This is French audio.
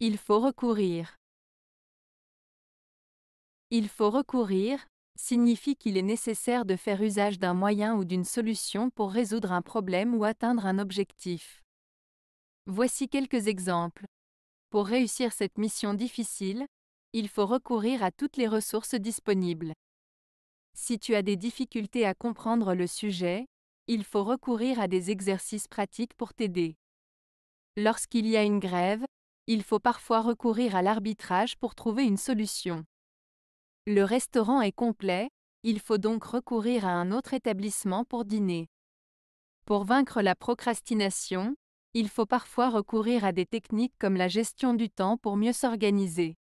Il faut recourir. Il faut recourir signifie qu'il est nécessaire de faire usage d'un moyen ou d'une solution pour résoudre un problème ou atteindre un objectif. Voici quelques exemples. Pour réussir cette mission difficile, il faut recourir à toutes les ressources disponibles. Si tu as des difficultés à comprendre le sujet, il faut recourir à des exercices pratiques pour t'aider. Lorsqu'il y a une grève, il faut parfois recourir à l'arbitrage pour trouver une solution. Le restaurant est complet, il faut donc recourir à un autre établissement pour dîner. Pour vaincre la procrastination, il faut parfois recourir à des techniques comme la gestion du temps pour mieux s'organiser.